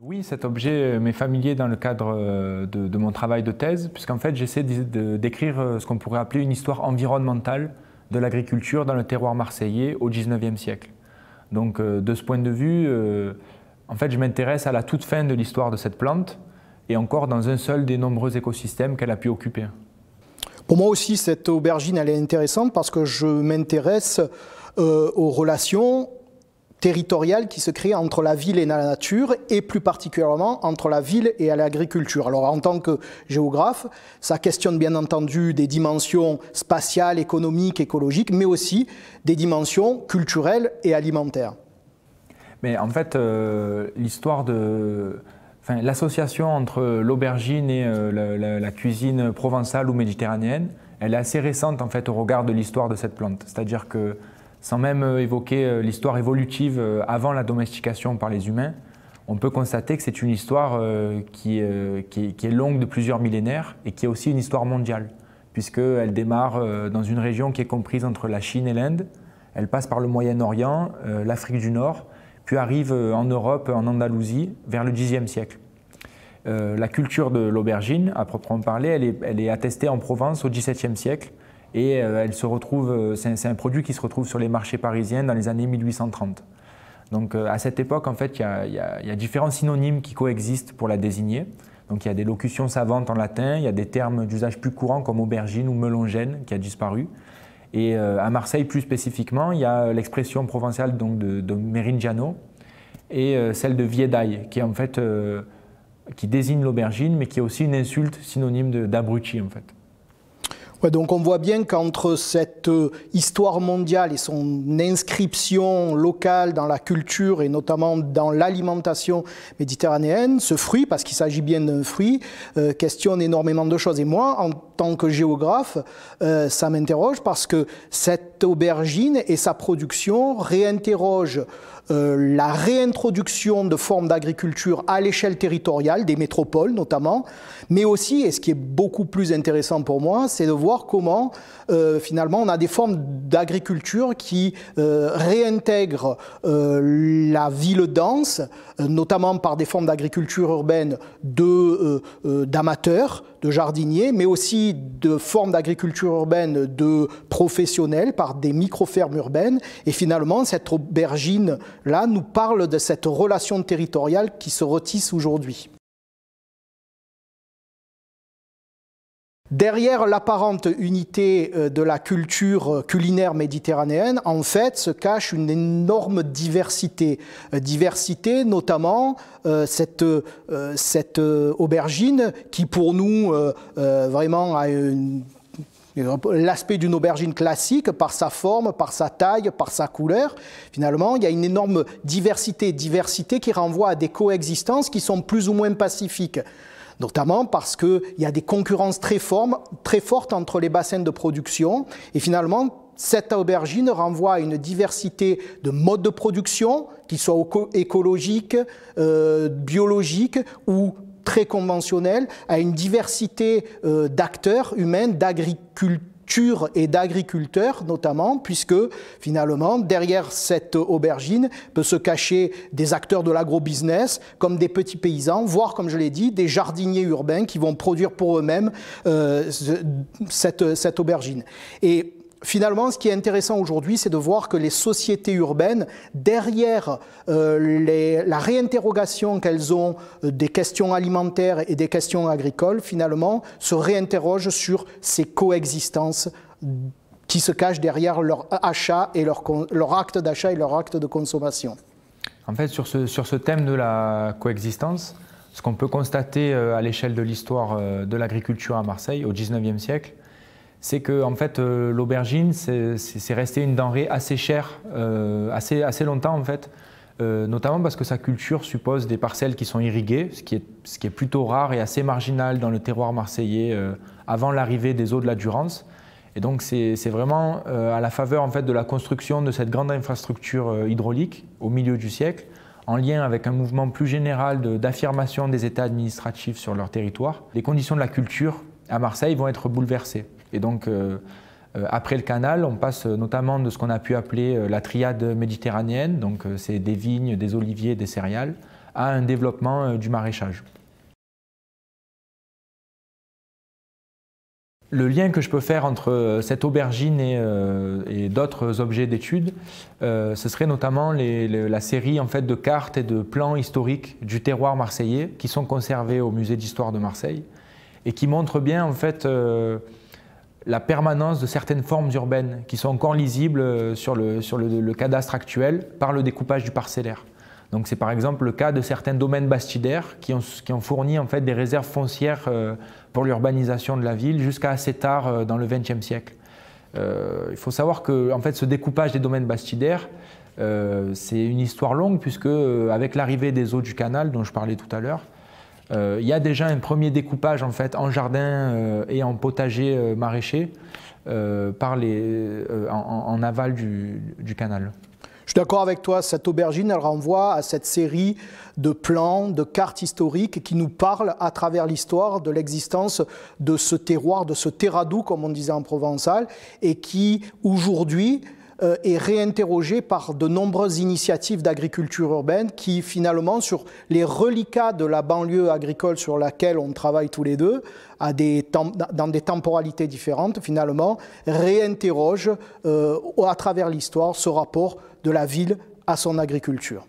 Oui, cet objet m'est familier dans le cadre euh, de, mon travail de thèse, puisqu'en fait j'essaie d'écrire euh, ce qu'on pourrait appeler une histoire environnementale de l'agriculture dans le terroir marseillais au XIXe siècle. Donc euh, de ce point de vue, en fait je m'intéresse à la toute fin de l'histoire de cette plante, et encore dans un seul des nombreux écosystèmes qu'elle a pu occuper. Pour moi aussi, cette aubergine, elle est intéressante parce que je m'intéresse aux relations territorial qui se crée entre la ville et la nature, et plus particulièrement entre la ville et l'agriculture. Alors en tant que géographe, ça questionne bien entendu des dimensions spatiales, économiques, écologiques, mais aussi des dimensions culturelles et alimentaires. Mais en fait, euh, l'histoire de... l'association entre l'aubergine et euh, la, la, cuisine provençale ou méditerranéenne, elle est assez récente en fait au regard de l'histoire de cette plante. C'est-à-dire que sans même euh, évoquer euh, l'histoire évolutive euh, avant la domestication par les humains, on peut constater que c'est une histoire qui, est longue de plusieurs millénaires et qui est aussi une histoire mondiale, puisqu'elle démarre dans une région qui est comprise entre la Chine et l'Inde, elle passe par le Moyen-Orient, l'Afrique du Nord, puis arrive en Europe, en Andalousie, vers le Xe siècle. la culture de l'aubergine, à proprement parler, est, elle est attestée en Provence au XVIIe siècle, et euh, elle se retrouve, euh, c'est un produit qui se retrouve sur les marchés parisiens dans les années 1830. Donc euh, à cette époque, en fait, il y, a différents synonymes qui coexistent pour la désigner. Donc il y a des locutions savantes en latin, il y a des termes d'usage plus courant comme aubergine ou melongène qui a disparu. Et à Marseille plus spécifiquement, il y a l'expression provençale donc, de, de Meringiano et celle de Viedaille qui en fait qui désigne l'aubergine mais qui est aussi une insulte synonyme d'abruti en fait donc on voit bien qu'entre cette euh, histoire mondiale et son inscription locale dans la culture et notamment dans l'alimentation méditerranéenne, ce fruit, parce qu'il s'agit bien d'un fruit, euh, questionne énormément de choses. Et moi, en tant que géographe, euh, ça m'interroge parce que cette aubergine et sa production réinterrogent euh, la réintroduction de formes d'agriculture à l'échelle territoriale, des métropoles notamment, mais aussi, et ce qui est beaucoup plus intéressant pour moi, c'est de voir comment euh, finalement on a des formes d'agriculture qui euh, réintègrent la ville dense, notamment par des formes d'agriculture urbaine d'amateurs, de jardiniers, mais aussi de formes d'agriculture urbaine de professionnels par des micro-fermes urbaines. Et finalement, cette aubergine là, nous parle de cette relation territoriale qui se retisse aujourd'hui. Derrière l'apparente unité euh, de la culture euh, culinaire méditerranéenne, en fait, se cache une énorme diversité. Euh, diversité, notamment cette, aubergine qui, pour nous, vraiment a une l'aspect d'une aubergine classique par sa forme, par sa taille, par sa couleur. Finalement, il y a une énorme diversité, diversité qui renvoie à des coexistences qui sont plus ou moins pacifiques notamment parce qu'il y a des concurrences très, fortes entre les bassins de production. Et finalement, cette aubergine renvoie à une diversité de modes de production, qu'ils soient écologiques, euh, biologiques ou très conventionnel à une diversité euh, d'acteurs humains, d'agriculture et d'agriculteurs notamment, puisque finalement, derrière cette aubergine peut se cacher des acteurs de l'agrobusiness, comme des petits paysans, voire, comme je l'ai dit, des jardiniers urbains qui vont produire pour eux-mêmes euh, cette, cette aubergine. Et finalement, ce qui est intéressant aujourd'hui, c'est de voir que les sociétés urbaines, derrière euh, les, la réinterrogation qu'elles ont euh, des questions alimentaires et des questions agricoles, finalement, se réinterrogent sur ces coexistences qui se cachent derrière leur achat et leur, leur acte d'achat et leur acte de consommation. En fait, sur ce, sur ce thème de la coexistence, ce qu'on peut constater euh, à l'échelle de l'histoire de l'agriculture à Marseille au XIXe siècle, c'est que en fait euh, l'aubergine c'est resté une denrée assez chère euh, assez longtemps en fait euh, notamment parce que sa culture suppose des parcelles qui sont irriguées ce qui est plutôt rare et assez marginal dans le terroir marseillais avant l'arrivée des eaux de la Durance et donc c'est vraiment à la faveur en fait de la construction de cette grande infrastructure hydraulique au milieu du siècle en lien avec un mouvement plus général d'affirmation des États administratifs sur leur territoire, les conditions de la culture à Marseille vont être bouleversées. Et donc, euh, euh, après le canal, on passe notamment de ce qu'on a pu appeler euh, la triade méditerranéenne, donc c'est des vignes, des oliviers, des céréales, à un développement du maraîchage. Le lien que je peux faire entre cette aubergine et, d'autres objets d'étude, ce serait notamment la série de cartes et de plans historiques du terroir marseillais qui sont conservés au musée d'histoire de Marseille et qui montrent bien en fait la permanence de certaines formes urbaines qui sont encore lisibles euh, sur le, sur le, cadastre actuel par le découpage du parcellaire. Donc c'est par exemple le cas de certains domaines bastidaires qui ont, fourni en fait des réserves foncières euh, pour l'urbanisation de la ville jusqu'à assez tard euh, dans le XXe siècle. il faut savoir que en fait, ce découpage des domaines bastidaires, c'est une histoire longue puisque avec l'arrivée des eaux du canal dont je parlais tout à l'heure, euh, il y a déjà un premier découpage en fait en jardin euh, et en potager euh, maraîcher par les, en, aval du, du, canal. Je suis d'accord avec toi, cette aubergine, elle renvoie à cette série de plans, de cartes historiques qui nous parlent à travers l'histoire de l'existence de ce terroir, de ce terradou, comme on disait en provençal, et qui aujourd'hui euh, est réinterrogé par de nombreuses initiatives d'agriculture urbaine qui, finalement, sur les reliquats de la banlieue agricole sur laquelle on travaille tous les deux, dans des temporalités différentes, finalement, réinterrogent euh, à travers l'histoire ce rapport de la ville à son agriculture.